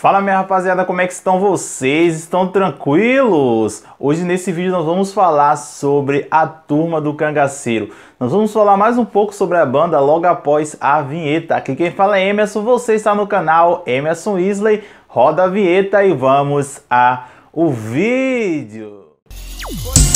Fala minha rapaziada, como é que estão vocês? Estão tranquilos? Hoje nesse vídeo nós vamos falar sobre a Turma do Cangaceiro. Nós vamos falar mais um pouco sobre a banda logo após a vinheta. Aqui quem fala é Emerson, você está no canal Emerson Isley. Roda a vinheta e vamos a o vídeo. Oi.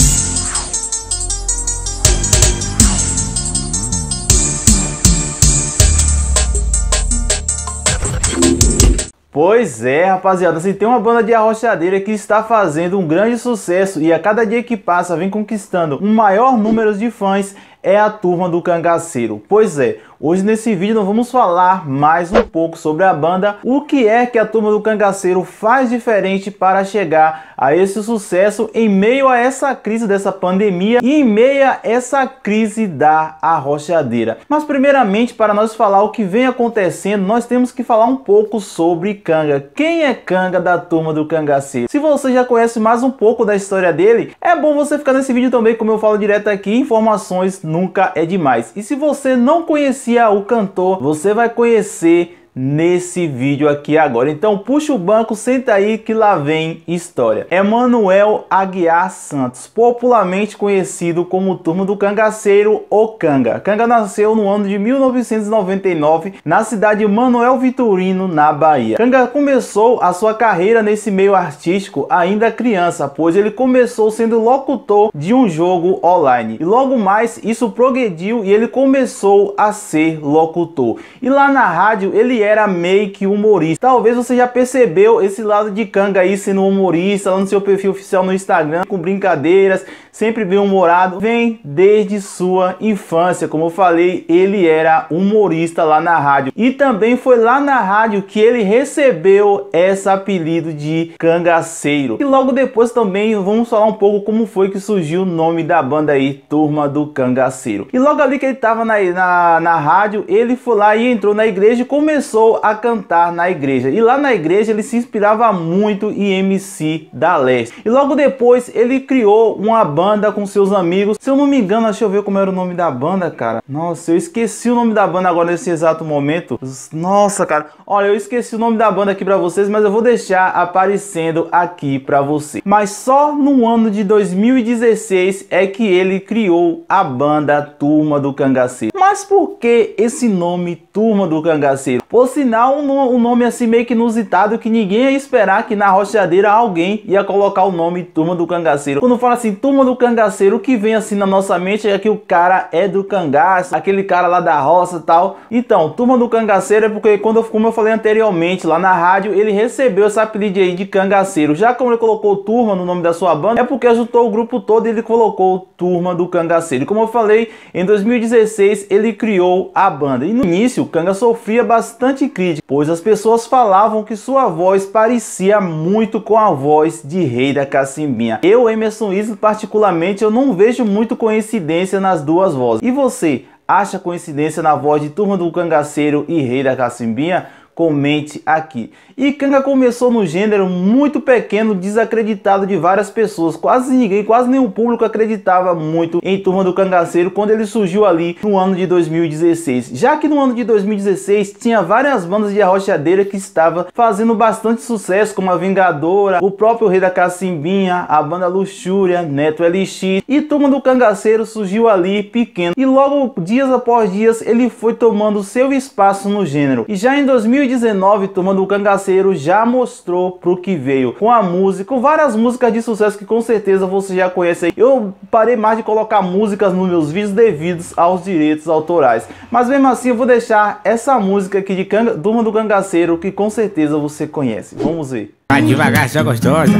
Pois é, rapaziada, se assim, tem uma banda de arrochadeira que está fazendo um grande sucesso e a cada dia que passa vem conquistando um maior número de fãs, é a turma do Cangaceiro. Pois é, Hoje nesse vídeo nós vamos falar mais um pouco sobre a banda, o que é que a turma do Cangaceiro faz diferente para chegar a esse sucesso em meio a essa crise dessa pandemia e em meio a essa crise da arrochadeira. Mas primeiramente para nós falar o que vem acontecendo, nós temos que falar um pouco sobre Canga. Quem é Canga da turma do Cangaceiro? Se você já conhece mais um pouco da história dele, é bom você ficar nesse vídeo também, como eu falo direto aqui, informações nunca é demais. E se você não conhecia o cantor você vai conhecer nesse vídeo aqui agora. Então puxa o banco, senta aí que lá vem história. Emanuel Aguiar Santos, popularmente conhecido como Turma do Cangaceiro ou Canga. Canga nasceu no ano de 1999 na cidade Manuel Vitorino, na Bahia. Canga começou a sua carreira nesse meio artístico ainda criança, pois ele começou sendo locutor de um jogo online. E logo mais isso progrediu e ele começou a ser locutor. E lá na rádio ele era meio que humorista. Talvez você já percebeu esse lado de Kang aí sendo humorista, lá no seu perfil oficial no Instagram, com brincadeiras sempre bem humorado, vem desde sua infância. Como eu falei, ele era humorista lá na rádio. E também foi lá na rádio que ele recebeu esse apelido de cangaceiro. E logo depois também vamos falar um pouco como foi que surgiu o nome da banda aí, Turma do Cangaceiro. E logo ali que ele tava na, na, na rádio, ele foi lá e entrou na igreja e começou a cantar na igreja. E lá na igreja ele se inspirava muito em MC da Leste. E logo depois ele criou uma banda banda com seus amigos. Se eu não me engano, deixa eu ver como era o nome da banda, cara. Nossa, eu esqueci o nome da banda agora nesse exato momento. Nossa, cara. Olha, eu esqueci o nome da banda aqui pra vocês, mas eu vou deixar aparecendo aqui pra você. Mas só no ano de 2016 é que ele criou a banda Turma do Cangaceiro. Mas por que esse nome Turma do Cangaceiro? Por sinal, um, nome assim meio que inusitado que ninguém ia esperar que na rochadeira alguém ia colocar o nome Turma do Cangaceiro. Quando fala assim, Turma do Cangaceiro, o que vem assim na nossa mente é que o cara é do cangaço, aquele cara lá da roça e tal. Então, Turma do Cangaceiro é porque, quando, como eu falei anteriormente lá na rádio, ele recebeu esse apelido aí de Cangaceiro. Já como ele colocou Turma no nome da sua banda, é porque juntou o grupo todo e ele colocou Turma do Cangaceiro. E como eu falei, em 2016 ele ele criou a banda. E no início, Kanga sofria bastante crítica, pois as pessoas falavam que sua voz parecia muito com a voz de Rei da Cacimbinha. Eu, Emerson Isley, particularmente, eu não vejo muito coincidência nas duas vozes. E você, acha coincidência na voz de Turma do Cangaceiro e Rei da Cacimbinha? comente aqui. E Kanga começou no gênero muito pequeno, desacreditado de várias pessoas. Quase ninguém, quase nenhum público acreditava muito em Turma do Cangaceiro quando ele surgiu ali no ano de 2016. Já que no ano de 2016 tinha várias bandas de arrochadeira que estava fazendo bastante sucesso, como a Vingadora, o próprio Rei da Cacimbinha, a banda Luxúria, Neto LX e Turma do Cangaceiro surgiu ali pequeno. E logo dias após dias ele foi tomando seu espaço no gênero. E já em 2016 2019, Turma do Cangaceiro já mostrou pro que veio com a música, com várias músicas de sucesso que com certeza você já conhece. Eu parei mais de colocar músicas nos meus vídeos devidos aos direitos autorais, mas mesmo assim eu vou deixar essa música aqui de Canga, Turma do Cangaceiro que com certeza você conhece. Vamos ver. Vai devagar, só gostosa,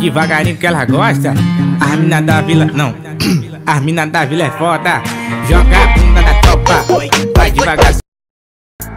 devagarinho que ela gosta. A mina da vila, não, A mina da vila é foda. Joga a bunda na topa, vai devagar.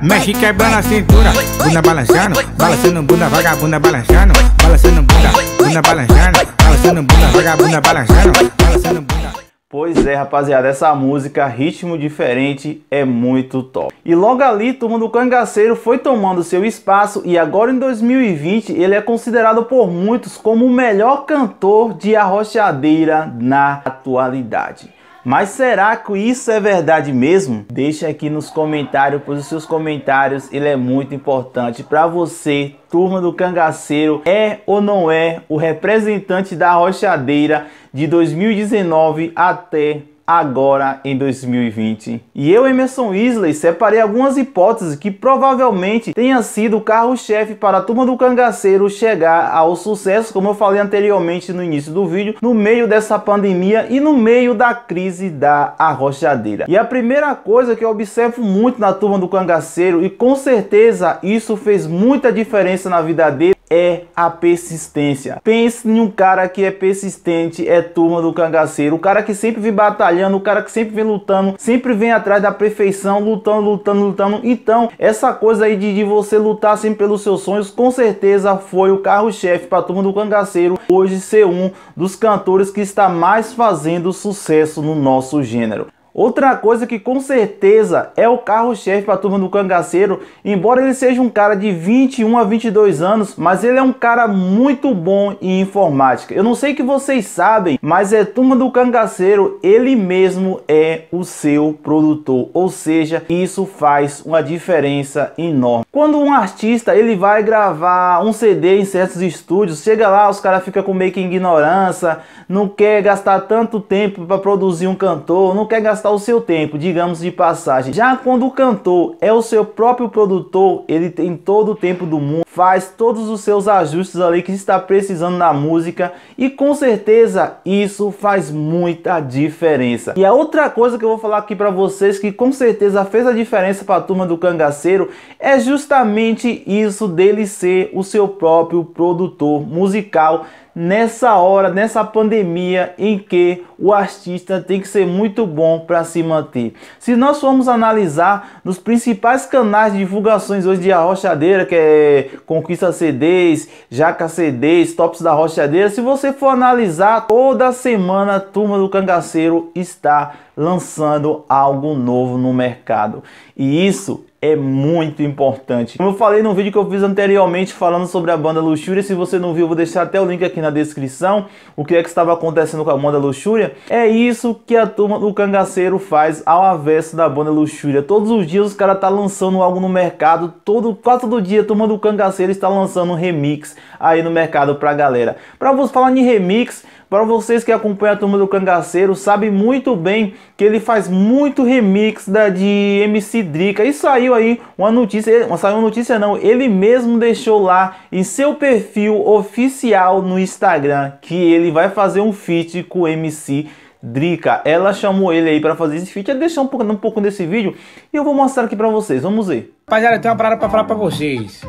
Mexe quebrando a cintura, bunda balançando, balançando bunda, vagabunda balançando, balançando bunda, bunda balançando, balançando bunda, vagabunda balançando, balançando bunda. Pois é, rapaziada, essa música, ritmo diferente, é muito top. E logo ali, Turma do Cangaceiro foi tomando seu espaço e agora em 2020 ele é considerado por muitos como o melhor cantor de arrochadeira na atualidade. Mas será que isso é verdade mesmo? Deixa aqui nos comentários, pois os seus comentários ele é muito importante para você, turma do cangaceiro, é ou não é o representante da rochadeira de 2019 até agora em 2020. E eu, Emerson Isley, separei algumas hipóteses que provavelmente tenha sido o carro-chefe para a turma do cangaceiro chegar ao sucesso, como eu falei anteriormente no início do vídeo, no meio dessa pandemia e no meio da crise da arrochadeira. E a primeira coisa que eu observo muito na turma do cangaceiro, e com certeza isso fez muita diferença na vida dele, é a persistência. Pense em um cara que é persistente, é turma do cangaceiro, o cara que sempre vem batalhando, o cara que sempre vem lutando, sempre vem atrás da perfeição, lutando, lutando, lutando. Então, essa coisa aí de, de você lutar sempre pelos seus sonhos, com certeza foi o carro-chefe para a turma do cangaceiro hoje ser um dos cantores que está mais fazendo sucesso no nosso gênero. Outra coisa que com certeza é o carro-chefe para a turma do cangaceiro, embora ele seja um cara de 21 a 22 anos, mas ele é um cara muito bom em informática. Eu não sei que vocês sabem, mas é turma do cangaceiro, ele mesmo é o seu produtor, ou seja, isso faz uma diferença enorme. Quando um artista ele vai gravar um CD em certos estúdios, chega lá, os caras ficam com meio que ignorância, não quer gastar tanto tempo para produzir um cantor, não quer gastar gastar o seu tempo, digamos de passagem. Já quando o cantor é o seu próprio produtor, ele tem todo o tempo do mundo, faz todos os seus ajustes ali que está precisando na música e com certeza isso faz muita diferença. E a outra coisa que eu vou falar aqui para vocês que com certeza fez a diferença para a turma do cangaceiro é justamente isso dele ser o seu próprio produtor musical nessa hora, nessa pandemia em que o artista tem que ser muito bom para se manter. Se nós formos analisar nos principais canais de divulgações hoje de Arrochadeira, que é Conquista CDs, Jaca CDs, Tops da Rochadeira, se você for analisar, toda semana a Turma do Cangaceiro está lançando algo novo no mercado. E isso é muito importante. Como eu falei no vídeo que eu fiz anteriormente falando sobre a banda Luxúria, se você não viu, vou deixar até o link aqui na descrição, o que é que estava acontecendo com a banda Luxúria. É isso que a turma do Cangaceiro faz ao avesso da banda Luxúria. Todos os dias os caras tá lançando algo no mercado, todo, quase do dia a turma do Cangaceiro está lançando um remix aí no mercado pra galera. Para você falar em remix, para vocês que acompanham a turma do Cangaceiro, sabe muito bem que ele faz muito remix da, de MC Drica. E saiu aí uma notícia, eh, saiu uma notícia não, ele mesmo deixou lá em seu perfil oficial no Instagram que ele vai fazer um feat com o MC Drica. Ela chamou ele aí para fazer esse feat. Eu um pouco, um pouco desse vídeo e eu vou mostrar aqui para vocês. Vamos ver. Rapaziada, tem uma parada para falar para vocês.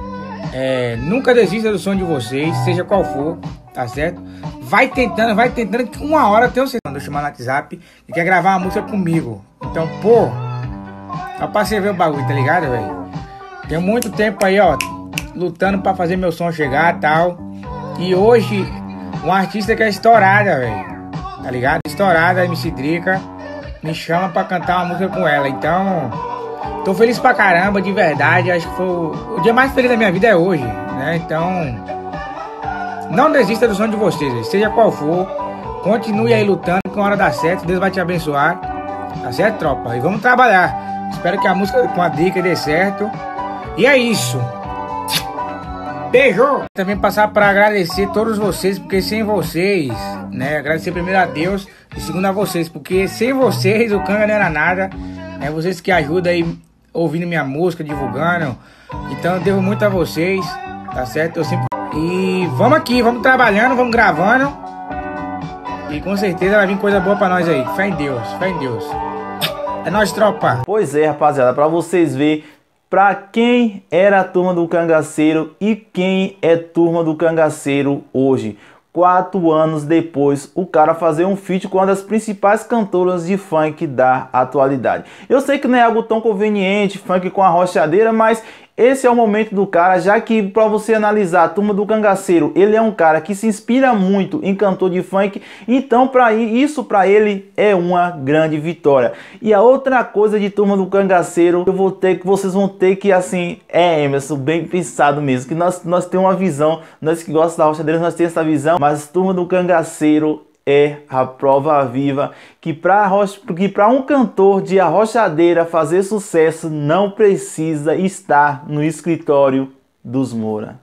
É, nunca desista do sonho de vocês, seja qual for, tá certo? Vai tentando, vai tentando, que uma hora tem um você mandou chamar no WhatsApp e quer gravar uma música comigo. Então, pô, só pra você ver o bagulho, tá ligado, velho? Tenho muito tempo aí, ó, lutando para fazer meu som chegar e tal. E hoje, um artista que é estourada, velho. Tá ligado? Estourada, MC Drica, me chama para cantar uma música com ela. Então, tô feliz pra caramba, de verdade. Acho que foi o dia mais feliz da minha vida é hoje, né? Então. Não desista do sonho de vocês, seja qual for. Continue aí lutando, que uma hora dá certo. Deus vai te abençoar. Tá certo, tropa? E vamos trabalhar. Espero que a música com a dica dê certo. E é isso. Beijo! Também passar para agradecer todos vocês, porque sem vocês, né? Agradecer primeiro a Deus e segundo a vocês, porque sem vocês o Canga não era nada. É né, vocês que ajudam aí ouvindo minha música, divulgando. Então eu devo muito a vocês, tá certo? Eu sempre e vamos aqui, vamos trabalhando, vamos gravando. E com certeza vai vir coisa boa para nós aí. Fé em Deus, fé em Deus. É nós tropa. Pois é, rapaziada, para vocês verem para quem era a turma do cangaceiro e quem é turma do cangaceiro hoje quatro anos depois, o cara fazer um feat com uma das principais cantoras de funk da atualidade. Eu sei que não é algo tão conveniente, funk com a rochadeira, mas esse é o momento do cara, já que para você analisar a turma do cangaceiro, ele é um cara que se inspira muito em cantor de funk, então para isso para ele é uma grande vitória. E a outra coisa de turma do cangaceiro, eu vou ter que vocês vão ter que assim, é Emerson, bem pensado mesmo, que nós nós temos uma visão, nós que gostamos da rochadeira, nós temos essa visão, mas mas Turma do Cangaceiro é a prova viva que para um cantor de arrochadeira fazer sucesso não precisa estar no escritório dos Moura.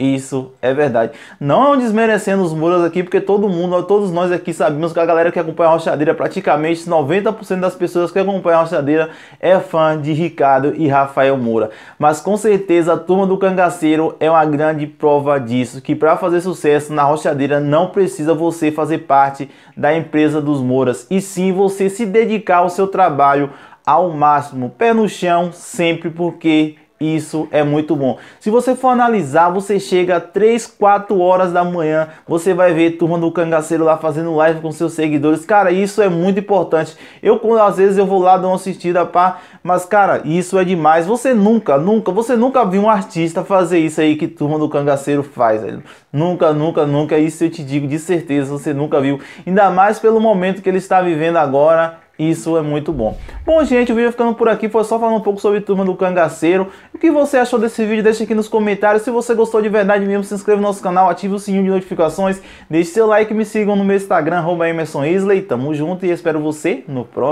Isso é verdade. Não é desmerecendo os muros aqui, porque todo mundo, todos nós aqui sabemos que a galera que acompanha a Rochadeira, praticamente 90% das pessoas que acompanham a Rochadeira é fã de Ricardo e Rafael Moura. Mas com certeza a turma do Cangaceiro é uma grande prova disso, que para fazer sucesso na Rochadeira não precisa você fazer parte da empresa dos Mouras, e sim você se dedicar ao seu trabalho ao máximo, pé no chão sempre, porque isso é muito bom. Se você for analisar, você chega a 3, 4 horas da manhã, você vai ver turma do cangaceiro lá fazendo live com seus seguidores. Cara, isso é muito importante. Eu, às vezes eu vou lá dar uma assistida, pá, mas cara, isso é demais. Você nunca, nunca, você nunca viu um artista fazer isso aí que turma do cangaceiro faz, velho. Nunca, nunca, nunca, isso eu te digo de certeza, você nunca viu. Ainda mais pelo momento que ele está vivendo agora isso é muito bom. Bom, gente, o vídeo ficando por aqui. Foi só falar um pouco sobre Turma do Cangaceiro. O que você achou desse vídeo? Deixa aqui nos comentários. Se você gostou de verdade mesmo, se inscreva no nosso canal, ative o sininho de notificações, deixe seu like, me sigam no meu Instagram, arroba Emerson Isley. Tamo junto e espero você no próximo.